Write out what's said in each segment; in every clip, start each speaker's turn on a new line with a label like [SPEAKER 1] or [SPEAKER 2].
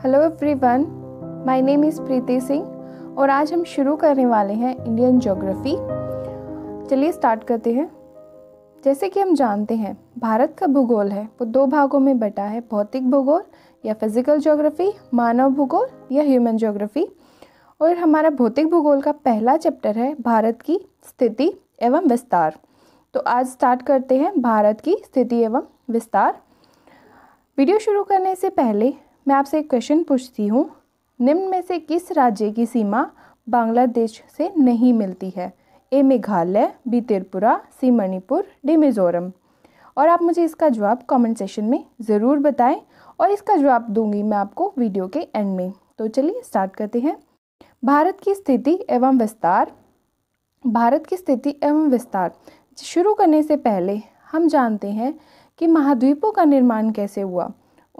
[SPEAKER 1] hello everyone my name is Preeti Singh और आज हम शुरू करने वाले हैं इंडियन ज्योग्राफी चलिए स्टार्ट करते हैं जैसे कि हम जानते हैं भारत का भूगोल है वो दो भागों में बटा है भौतिक भूगोल या फिजिकल ज्योग्राफी मानव भूगोल या ह्यूमन ज्योग्राफी और हमारा भौतिक भूगोल का पहला चैप्टर है भारत की स्थिति एवं विस्तार तो आज स्टार्ट करते हैं भारत की स्थिति एवं विस्तार वीडियो शुरू करने से पहले मैं आपसे एक क्वेश्चन पूछती हूँ निम्न में से किस राज्य की सीमा बांग्लादेश से नहीं मिलती है A Meghalaya B Tripura C Manipur D Mizoram और आप मुझे इसका जवाब कमेंट सेशन में ज़रूर बताएं और इसका जवाब दूंगी मैं आपको वीडियो के एंड में तो चलिए स्टार्ट करते हैं भारत की स्थिति एवं विस्तार भारत की स्थिति एवं विस्तार शुरू करने से पहले हम जानते हैं कि महाद्वीपों का निर्माण कैसे हुआ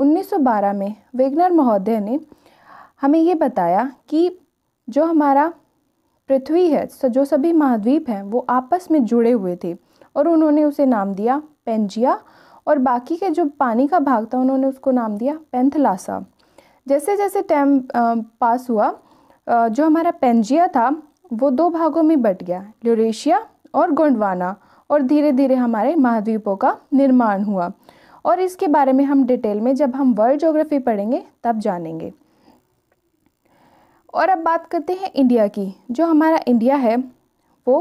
[SPEAKER 1] 1912 में वेगनर महोदय ने हमें ये बताया कि जो हमारा पृथ्वी है जो सभी महाद्वीप हैं वो आपस में जुड़े हुए थे और उन्होंने उसे नाम दिया पेंजिया और बाकी के जो पानी का भाग था उन्होंने उसको नाम दिया पेंथलासा जैसे जैसे टाइम पास हुआ जो हमारा पेंजिया था वो दो भागों में बट गया ल्यूरेशिया और गोंडवाना और धीरे धीरे हमारे महाद्वीपों का निर्माण हुआ और इसके बारे में हम डिटेल में जब हम वर्ल्ड जोग्राफी पढ़ेंगे तब जानेंगे और अब बात करते हैं इंडिया की जो हमारा इंडिया है वो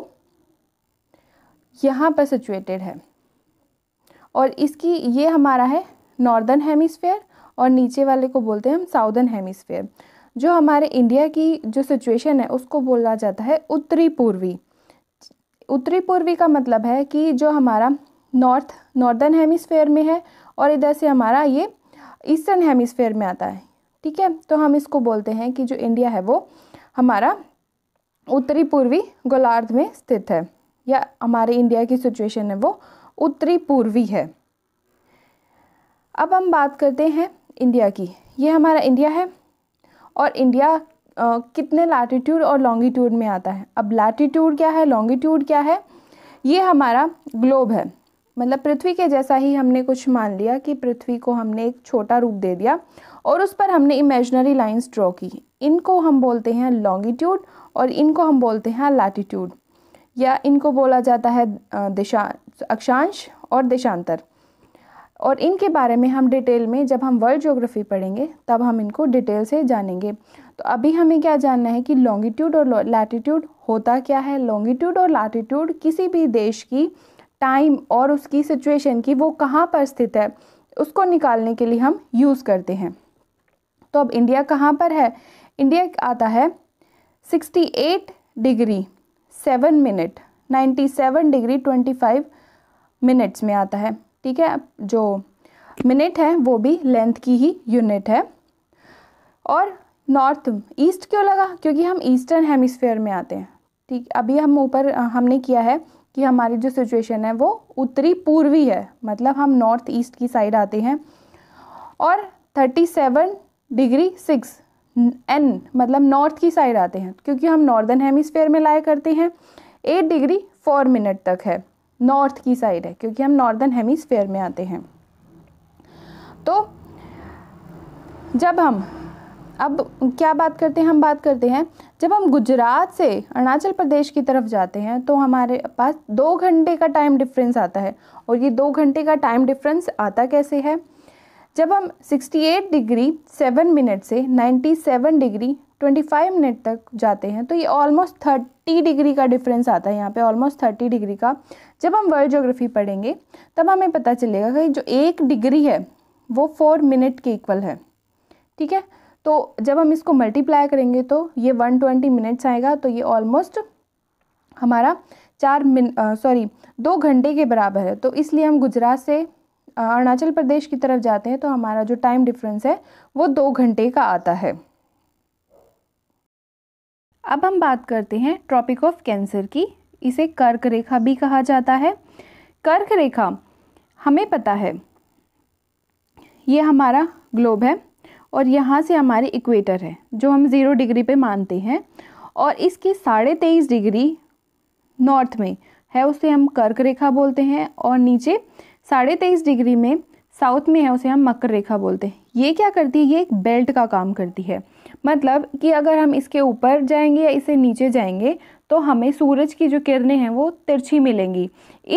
[SPEAKER 1] यहाँ पर सिचुएटेड है और इसकी ये हमारा है नॉर्दर्न हेमिसफेयर और नीचे वाले को बोलते हैं हम साउदर्न हेमिसफेयर जो हमारे इंडिया की जो सिचुएशन है उसको बोला जाता है उत्तरी पूर्वी उत्तरी पूर्वी का मतलब है कि जो हमारा नॉर्थ नॉर्दर्न हेमिसफेयर में है और इधर से हमारा ये ईस्टर्न हेमिसफेयर में आता है ठीक है तो हम इसको बोलते हैं कि जो इंडिया है वो हमारा उत्तरी पूर्वी गोलार्ध में स्थित है या हमारे इंडिया की सिचुएशन है वो उत्तरी पूर्वी है अब हम बात करते हैं इंडिया की ये हमारा इंडिया है और इंडिया आ, कितने लैटिट्यूड और लॉन्गिट्यूड में आता है अब लैटिट्यूड क्या है लॉन्गिट्यूड क्या है ये हमारा ग्लोब है मतलब पृथ्वी के जैसा ही हमने कुछ मान लिया कि पृथ्वी को हमने एक छोटा रूप दे दिया और उस पर हमने इमेजनरी लाइंस ड्रॉ की इनको हम बोलते हैं लॉन्गिट्यूड और इनको हम बोलते हैं लैटिट्यूड या इनको बोला जाता है दिशा अक्षांश और देशांतर और इनके बारे में हम डिटेल में जब हम वर्ल्ड जोग्राफी पढ़ेंगे तब हम इनको डिटेल से जानेंगे तो अभी हमें क्या जानना है कि लॉन्गिट्यूड और लैटिट्यूड होता क्या है लॉन्गिट्यूड और लैटिट्यूड किसी भी देश की टाइम और उसकी सिचुएशन की वो कहाँ पर स्थित है उसको निकालने के लिए हम यूज़ करते हैं तो अब इंडिया कहाँ पर है इंडिया आता है 68 डिग्री 7 मिनट 97 डिग्री 25 मिनट्स में आता है ठीक है जो मिनट है वो भी लेंथ की ही यूनिट है और नॉर्थ ईस्ट क्यों लगा क्योंकि हम ईस्टर्न हेमिस्फेयर में आते हैं ठीक अभी हम ऊपर हमने किया है कि हमारी जो सिचुएशन है वो उत्तरी पूर्वी है मतलब हम नॉर्थ ईस्ट की साइड आते हैं और thirty seven degree six N मतलब नॉर्थ की साइड आते हैं क्योंकि हम नॉर्दर्न हेमिसफेयर में लाया करते हैं एट डिग्री फोर मिनट तक है नॉर्थ की साइड है क्योंकि हम नॉर्दर्न हेमिसफेयर में आते हैं तो जब हम अब क्या बात करते हैं हम बात करते हैं जब हम गुजरात से अरुणाचल प्रदेश की तरफ जाते हैं तो हमारे पास दो घंटे का टाइम डिफरेंस आता है और ये दो घंटे का टाइम डिफरेंस आता कैसे है जब हम 68 डिग्री 7 मिनट से 97 डिग्री 25 मिनट तक जाते हैं तो ये ऑलमोस्ट 30 डिग्री का डिफरेंस आता है यहाँ पे ऑलमोस्ट 30 डिग्री का जब हम वर्ल्ड जोग्राफी पढ़ेंगे तब हमें पता चलेगा कि जो एक डिग्री है वो फोर मिनट के इक्वल है ठीक है तो जब हम इसको मल्टीप्लाई करेंगे तो ये 120 मिनट्स आएगा तो ये ऑलमोस्ट हमारा चार मिन सॉरी दो घंटे के बराबर है तो इसलिए हम गुजरात से अरुणाचल प्रदेश की तरफ जाते हैं तो हमारा जो टाइम डिफरेंस है वो दो घंटे का आता है अब हम बात करते हैं ट्रॉपिक ऑफ कैंसर की इसे कर्क रेखा भी कहा जाता है कर्क रेखा हमें पता है ये हमारा ग्लोब है और यहाँ से हमारे इक्वेटर है जो हम ज़ीरो डिग्री पे मानते हैं और इसकी साढ़े तेईस डिग्री नॉर्थ में है उसे हम कर्क रेखा बोलते हैं और नीचे साढ़े तेईस डिग्री में साउथ में है उसे हम मकर रेखा बोलते हैं ये क्या करती है ये एक बेल्ट का काम करती है मतलब कि अगर हम इसके ऊपर जाएंगे या इसे नीचे जाएंगे तो हमें सूरज की जो किरणें हैं वो तिरछी मिलेंगी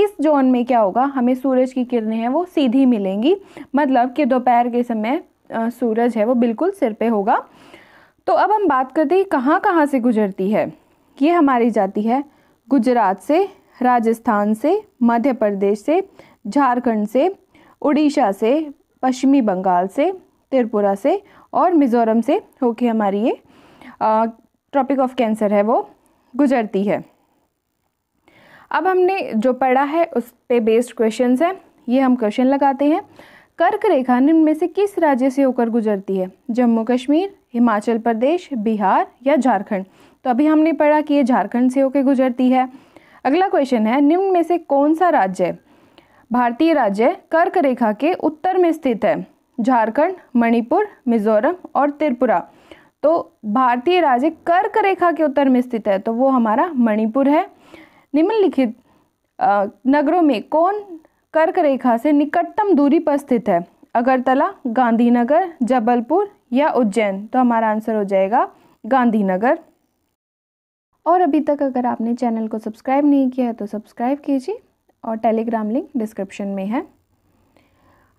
[SPEAKER 1] इस जोन में क्या होगा हमें सूरज की किरणें हैं वो सीधी मिलेंगी मतलब कि दोपहर के समय सूरज है वो बिल्कुल सिर पे होगा तो अब हम बात करते हैं कहाँ कहाँ से गुजरती है ये हमारी जाती है गुजरात से राजस्थान से मध्य प्रदेश से झारखंड से उड़ीसा से पश्चिमी बंगाल से त्रिपुरा से और मिज़ोरम से होके हमारी ये ट्रॉपिक ऑफ कैंसर है वो गुजरती है अब हमने जो पढ़ा है उस पे बेस्ड क्वेश्चंस हैं ये हम क्वेश्चन लगाते हैं कर्क रेखा निम्न में से किस राज्य से होकर गुजरती है जम्मू कश्मीर हिमाचल प्रदेश बिहार या झारखंड तो अभी हमने पढ़ा कि ये झारखंड से होकर गुजरती है अगला क्वेश्चन है निम्न में से कौन सा राज्य भारतीय राज्य कर्क रेखा के उत्तर में स्थित है झारखंड मणिपुर मिजोरम और त्रिपुरा तो भारतीय राज्य कर्क रेखा के उत्तर में स्थित है तो वो हमारा मणिपुर है निम्नलिखित नगरों में कौन कर्क रेखा से निकटतम दूरी पर स्थित है अगरतला गांधीनगर जबलपुर या उज्जैन तो हमारा आंसर हो जाएगा गांधीनगर और अभी तक अगर आपने चैनल को सब्सक्राइब नहीं किया है तो सब्सक्राइब कीजिए और टेलीग्राम लिंक डिस्क्रिप्शन में है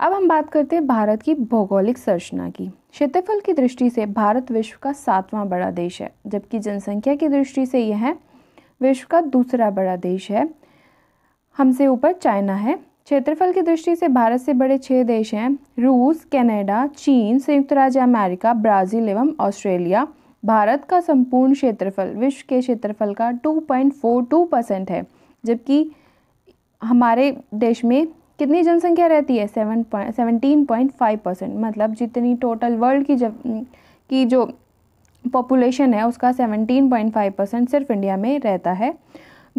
[SPEAKER 1] अब हम बात करते हैं भारत की भौगोलिक संरचना की क्षेत्रफल की दृष्टि से भारत विश्व का सातवां बड़ा देश है जबकि जनसंख्या की दृष्टि से यह विश्व का दूसरा बड़ा देश है हमसे ऊपर चाइना है क्षेत्रफल की दृष्टि से भारत से बड़े छः देश हैं रूस कनाडा, चीन संयुक्त राज्य अमेरिका ब्राज़ील एवं ऑस्ट्रेलिया भारत का संपूर्ण क्षेत्रफल विश्व के क्षेत्रफल का 2.42 परसेंट है जबकि हमारे देश में कितनी जनसंख्या रहती है seven seventeen point five percent मतलब जितनी टोटल वर्ल्ड की जब की जो पॉपुलेशन है उसका सेवनटीन पॉइंट फाइव परसेंट सिर्फ इंडिया में रहता है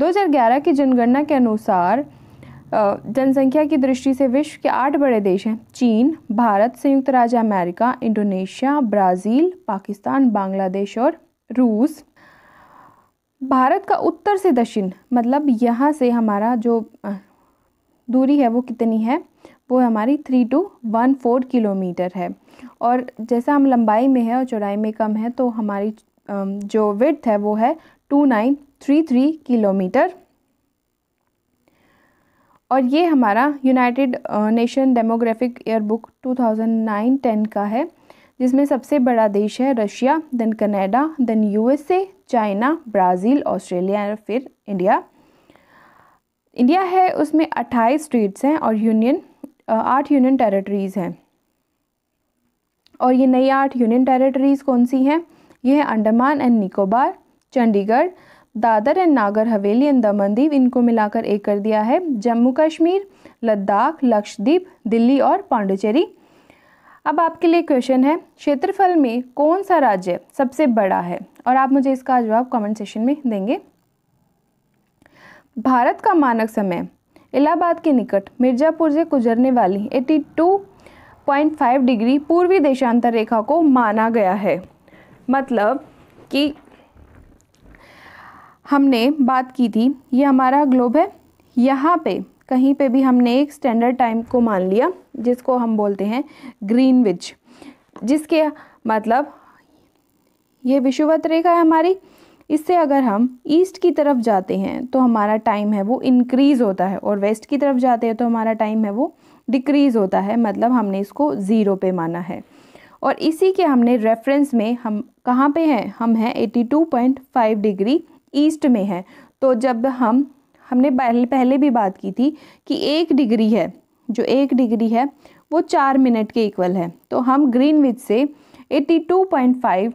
[SPEAKER 1] 2011 की जनगणना के अनुसार जनसंख्या की दृष्टि से विश्व के आठ बड़े देश हैं चीन भारत संयुक्त राज्य अमेरिका इंडोनेशिया ब्राज़ील पाकिस्तान बांग्लादेश और रूस भारत का उत्तर से दक्षिण मतलब यहाँ से हमारा जो दूरी है वो कितनी है वो हमारी three two one four kilometer है और जैसा हम लंबाई में है और चौड़ाई में कम है तो हमारी जो विथ है वो है two nine three three kilometre और ये हमारा united nation demographic year book 2009-10 का है जिसमें सबसे बड़ा देश है Russia then Canada then USA China Brazil Australia और फिर इंडिया इंडिया है उसमें 28 स्टेट्स हैं और यूनियन uh, आठ यूनियन टेरिटरीज़ हैं और ये नई आठ यूनियन टेरिटरीज़ कौन सी हैं ये है Andaman and Nicobar Chandigarh Dadra and Nagar Haveli and Daman Diu इनको मिलाकर एक कर दिया है जम्मू कश्मीर लद्दाख लक्षद्वीप दिल्ली और पांडुचेरी अब आपके लिए क्वेश्चन है क्षेत्रफल में कौन सा राज्य सबसे बड़ा है और आप मुझे इसका जवाब कमेंट सेशन में देंगे भारत का मानक समय इलाहाबाद के निकट मिर्जापुर से गुजरने वाली 82.5 डिग्री पूर्वी देशांतर रेखा को माना गया है मतलब कि हमने बात की थी ये हमारा ग्लोब है यहाँ पे कहीं पे भी हमने एक स्टैंडर्ड टाइम को मान लिया जिसको हम बोलते हैं ग्रीन विच जिसके मतलब ये विषुवत रेखा है हमारी इससे अगर हम ईस्ट की तरफ जाते हैं तो हमारा टाइम है वो इंक्रीज़ होता है और वेस्ट की तरफ जाते हैं तो हमारा टाइम है वो डिक्रीज़ होता है मतलब हमने इसको ज़ीरो पे माना है और इसी के हमने रेफरेंस में हम कहाँ पे हैं हम हैं 82.5 डिग्री ईस्ट में है तो जब हम हमने पहले भी बात की थी कि एक डिग्री है जो एक डिग्री है वो चार मिनट के इक्वल है तो हम ग्रीनविच से 82.5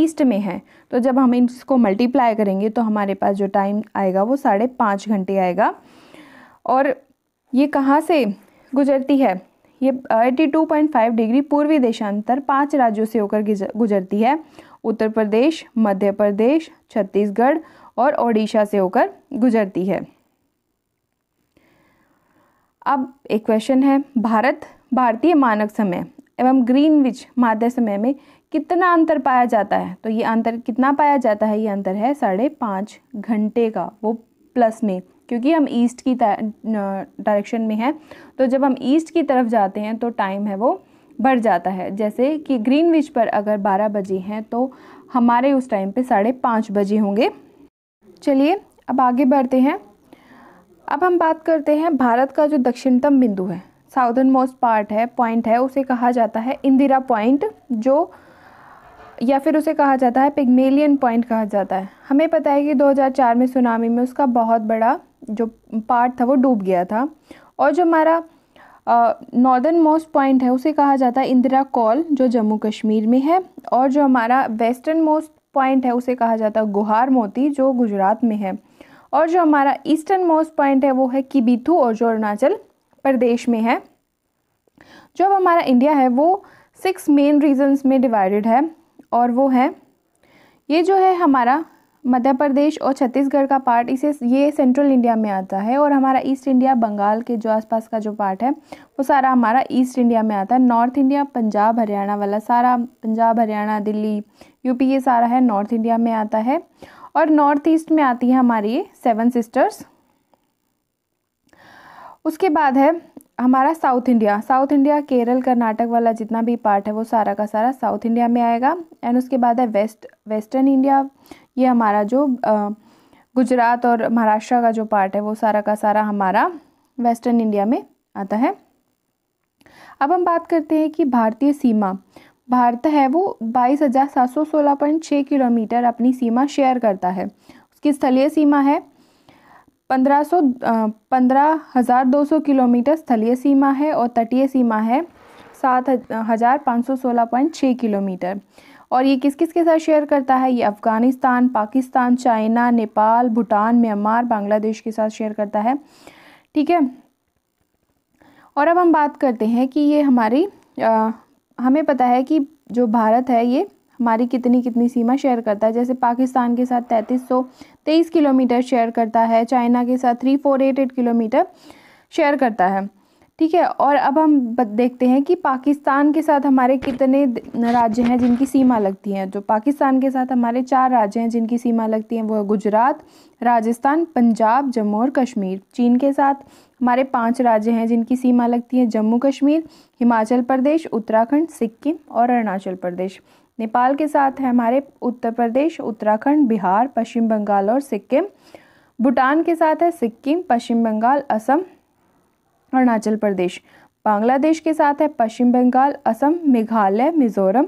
[SPEAKER 1] ईस्ट में है तो जब हम इसको मल्टीप्लाई करेंगे तो हमारे पास जो टाइम आएगा वो साढ़े पाँच घंटे आएगा और ये कहाँ से गुजरती है ये 82.5 डिग्री पूर्वी देशांतर पांच राज्यों से होकर गुजरती है उत्तर प्रदेश मध्य प्रदेश छत्तीसगढ़ और ओडिशा से होकर गुजरती है अब एक क्वेश्चन है भारत भारतीय मानक समय एवं ग्रीनविच माध्य समय में कितना अंतर पाया जाता है तो ये अंतर कितना पाया जाता है ये अंतर है साढ़े पाँच घंटे का वो प्लस में क्योंकि हम ईस्ट की डायरेक्शन में हैं तो जब हम ईस्ट की तरफ जाते हैं तो टाइम है वो बढ़ जाता है जैसे कि ग्रीन विच पर अगर बारह बजे हैं तो हमारे उस टाइम पे साढ़े पाँच बजे होंगे चलिए अब आगे बढ़ते हैं अब हम बात करते हैं भारत का जो दक्षिणतम बिंदु है साउदर्न मोस्ट पार्ट है पॉइंट है उसे कहा जाता है इंदिरा पॉइंट जो या फिर उसे कहा जाता है पिग्मेलियन पॉइंट कहा जाता है हमें पता है कि 2004 में सुनामी में उसका बहुत बड़ा जो पार्ट था वो डूब गया था और जो हमारा नॉर्दर्न मोस्ट पॉइंट है उसे कहा जाता है इंदिरा कॉल जो जम्मू कश्मीर में है और जो हमारा वेस्टर्न मोस्ट पॉइंट है उसे कहा जाता है गुहार मोती जो गुजरात में है और जो हमारा ईस्टर्न मोस्ट पॉइंट है वो है किबीथू और जो अरुणाचल प्रदेश में है जो अब हमारा इंडिया है वो सिक्स मेन रीजन्स में डिवाइडेड है और वो है ये जो है हमारा मध्य प्रदेश और छत्तीसगढ़ का पार्ट इसे ये सेंट्रल इंडिया में आता है और हमारा ईस्ट इंडिया बंगाल के जो आसपास का जो पार्ट है वो सारा हमारा ईस्ट इंडिया में आता है नॉर्थ इंडिया पंजाब हरियाणा वाला सारा पंजाब हरियाणा दिल्ली यूपी ये सारा है नॉर्थ इंडिया में आता है और नॉर्थ ईस्ट में आती है हमारी सेवन सिस्टर्स उसके बाद है हमारा south India south India Kerala Karnataka वाला जितना भी पार्ट है वो सारा का सारा साउथ इंडिया में आएगा एंड उसके बाद है वेस्ट वेस्टर्न इंडिया ये हमारा जो गुजरात और महाराष्ट्र का जो पार्ट है वो सारा का सारा हमारा वेस्टर्न इंडिया में आता है अब हम बात करते हैं कि भारतीय सीमा भारत है वो बाईस हज़ार सात सौ सोलह पॉइंट छः किलोमीटर अपनी सीमा शेयर करता है उसकी स्थलीय सीमा है पंद्रह सौ पंद्रह हज़ार दो सौ किलोमीटर स्थलीय सीमा है और तटीय सीमा है सात हज़ार पाँच सौ सोलह पॉइंट छः किलोमीटर और ये किस किस के साथ शेयर करता है ये अफ़गानिस्तान पाकिस्तान चाइना नेपाल भूटान म्यांमार बांग्लादेश के साथ शेयर करता है ठीक है और अब हम बात करते हैं कि ये हमारी आ, हमें पता है कि जो भारत है ये हमारी कितनी कितनी सीमा शेयर करता है जैसे पाकिस्तान के साथ तैंतीस सौ तेईस किलोमीटर शेयर करता है चाइना के साथ three four eight eight kilometre share करता है ठीक है और अब हम देखते हैं कि पाकिस्तान के साथ हमारे कितने राज्य हैं जिनकी सीमा लगती हैं जो तो पाकिस्तान के साथ हमारे चार राज्य हैं जिनकी सीमा लगती हैं वो है गुजरात राजस्थान पंजाब जम्मू और कश्मीर चीन के साथ हमारे पांच राज्य हैं जिनकी सीमा लगती है जम्मू कश्मीर हिमाचल प्रदेश उत्तराखंड सिक्किम और अरुणाचल प्रदेश नेपाल के साथ है हमारे उत्तर प्रदेश उत्तराखंड बिहार पश्चिम बंगाल और सिक्किम भूटान के साथ है सिक्किम पश्चिम बंगाल असम अरुणाचल प्रदेश बांग्लादेश के साथ है पश्चिम बंगाल असम मेघालय मिजोरम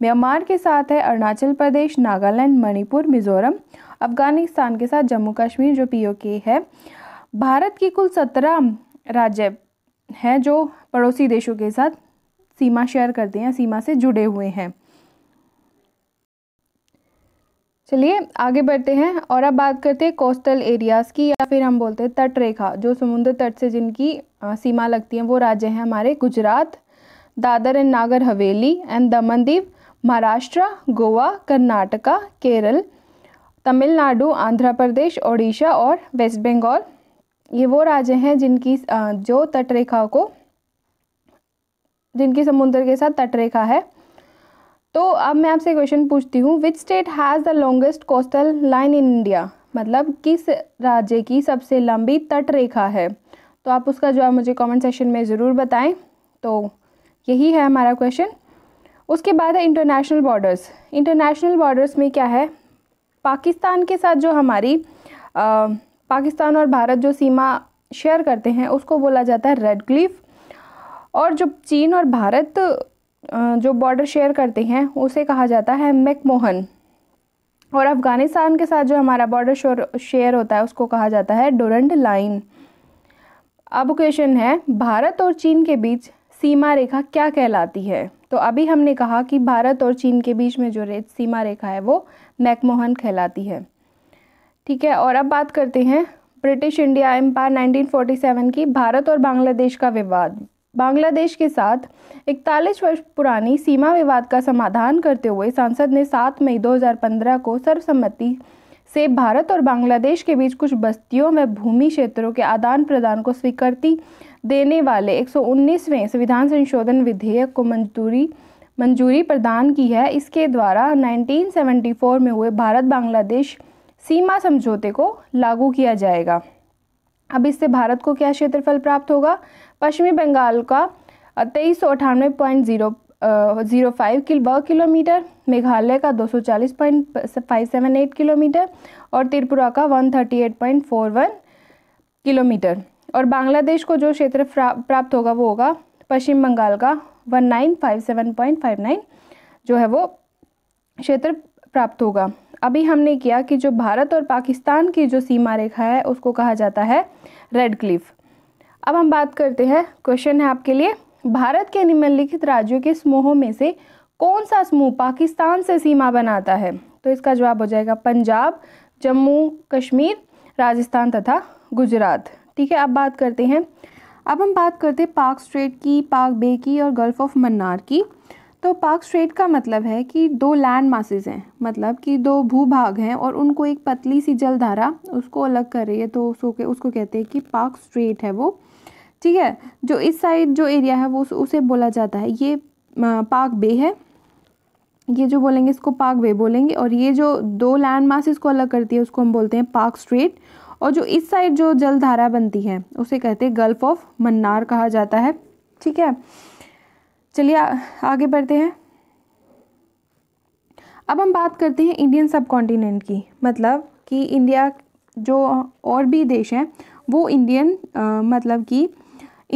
[SPEAKER 1] म्यांमार के साथ है अरुणाचल प्रदेश नागालैंड मणिपुर मिजोरम अफगानिस्तान के साथ जम्मू कश्मीर जो पीओ के है भारत की कुल सत्रह राज्य हैं जो पड़ोसी देशों के साथ सीमा शेयर करते हैं सीमा से जुड़े हुए हैं चलिए आगे बढ़ते हैं और अब बात करते हैं कोस्टल एरियाज़ की या फिर हम बोलते हैं तटरेखा जो समुद्र तट से जिनकी सीमा लगती है वो राज्य हैं हमारे गुजरात दादर एंड नागर हवेली एंड दमनदीप महाराष्ट्र गोवा कर्नाटका केरल तमिलनाडु आंध्र प्रदेश ओडिशा और वेस्ट बंगाल ये वो राज्य हैं जिनकी जो तटरेखा को जिनकी समुद्र के साथ तटरेखा है तो अब मैं आपसे क्वेश्चन पूछती हूँ which state has the longest coastal line in India मतलब किस राज्य की सबसे लंबी तट रेखा है तो आप उसका जवाब मुझे कमेंट सेक्शन में ज़रूर बताएं तो यही है हमारा क्वेश्चन उसके बाद है इंटरनेशनल बॉर्डर्स इंटरनेशनल बॉर्डर्स में क्या है पाकिस्तान के साथ जो हमारी आ, पाकिस्तान और भारत जो सीमा शेयर करते हैं उसको बोला जाता है रेड क्लिफ और जो चीन और भारत जो बॉर्डर शेयर करते हैं उसे कहा जाता है मैकमोहन और अफ़गानिस्तान के साथ जो हमारा बॉर्डर शेयर होता है उसको कहा जाता है डोरंड लाइन अब क्वेश्चन है भारत और चीन के बीच सीमा रेखा क्या कहलाती है तो अभी हमने कहा कि भारत और चीन के बीच में जो रे सीमा रेखा है वो मैकमोहन कहलाती है ठीक है और अब बात करते हैं ब्रिटिश इंडिया एम्पायर 1947 की भारत और बांग्लादेश का विवाद बांग्लादेश के साथ इकतालीस वर्ष पुरानी सीमा विवाद का समाधान करते हुए सांसद ने 7 मई 2015 को सर्वसम्मति से भारत और बांग्लादेश के बीच कुछ बस्तियों में भूमि क्षेत्रों के आदान प्रदान को स्वीकृति देने वाले 119वें संविधान संशोधन विधेयक को मंजूरी मंजूरी प्रदान की है इसके द्वारा 1974 में हुए भारत बांग्लादेश सीमा समझौते को लागू किया जाएगा अब इससे भारत को क्या क्षेत्रफल प्राप्त होगा पश्चिमी बंगाल का तेईस सौ अठानवे पॉइंट ज़ीरो ज़ीरो फाइव किल वर्ग किलोमीटर मेघालय का दो सौ चालीस point five seven eight kilometre और त्रिपुरा का one thirty eight point four one kilometre और बांग्लादेश को जो क्षेत्र प्राप्त होगा वो होगा पश्चिम बंगाल का one nine five seven point five nine जो है वो क्षेत्र प्राप्त होगा अभी हमने किया कि जो भारत और पाकिस्तान की जो सीमा रेखा है उसको कहा जाता है रेड क्लिफ अब हम बात करते हैं क्वेश्चन है आपके लिए भारत के निम्नलिखित राज्यों के समूहों में से कौन सा समूह पाकिस्तान से सीमा बनाता है तो इसका जवाब हो जाएगा पंजाब जम्मू कश्मीर राजस्थान तथा गुजरात ठीक है अब बात करते हैं अब हम बात करते हैं पाक स्ट्रेट की पाक बे की और गल्फ़ ऑफ मन्नार की तो पार्क स्ट्रेट का मतलब है कि दो लैंड मासेज हैं मतलब कि दो भूभाग हैं और उनको एक पतली सी जल धारा उसको अलग कर रही है तो उसको उसको कहते हैं कि पार्क स्ट्रेट है वो ठीक है जो इस साइड जो एरिया है वो उस उसे बोला जाता है ये पार्क बे है ये जो बोलेंगे इसको पार्क वे बोलेंगे और ये जो दो लैंड मासेज को अलग करती है उसको हम बोलते हैं पार्क स्ट्रेट और जो इस साइड जो जलधारा बनती है उसे कहते हैं गल्फ ऑफ मन्नार कहा जाता है ठीक है चलिए आगे बढ़ते हैं अब हम बात करते हैं इंडियन सब कॉन्टिनेंट की मतलब कि इंडिया जो और भी देश हैं वो इंडियन आ, मतलब कि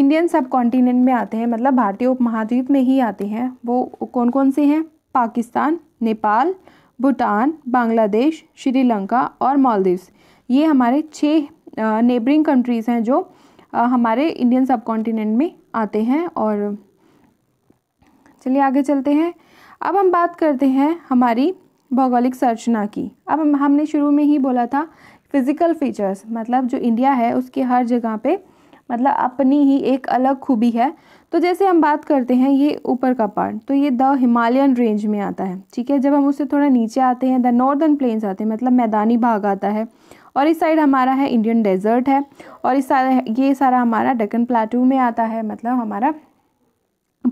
[SPEAKER 1] इंडियन सब कॉन्टिनेंट में आते हैं मतलब भारतीय उपमहाद्वीप में ही आते हैं वो कौन कौन से हैं पाकिस्तान नेपाल भूटान बांग्लादेश श्रीलंका और मालदीव्स ये हमारे छः नेबरिंग कंट्रीज़ हैं जो आ, हमारे इंडियन सब कॉन्टिनेंट में आते हैं और चलिए आगे चलते हैं अब हम बात करते हैं हमारी भौगोलिक संरचना की अब हम हमने शुरू में ही बोला था फिज़िकल फीचर्स मतलब जो इंडिया है उसके हर जगह पे मतलब अपनी ही एक अलग खूबी है तो जैसे हम बात करते हैं ये ऊपर का पार्ट तो ये द हिमालयन रेंज में आता है ठीक है जब हम उससे थोड़ा नीचे आते हैं द नॉर्दर्न प्लेन्स आते हैं मतलब मैदानी भाग आता है और इस साइड हमारा है इंडियन डेजर्ट है और इस सारा ये सारा हमारा डेक्कन प्लाटू में आता है मतलब हमारा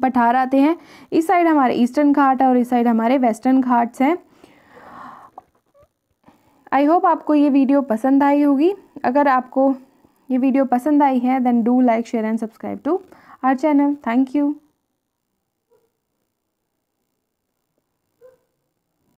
[SPEAKER 1] पठार आते हैं इस साइड हमारे ईस्टर्न घाट और इस साइड हमारे वेस्टर्न घाट्स हैं आई होप आपको ये वीडियो पसंद आई होगी अगर आपको ये वीडियो पसंद आई है then do like share and subscribe to our channel thank you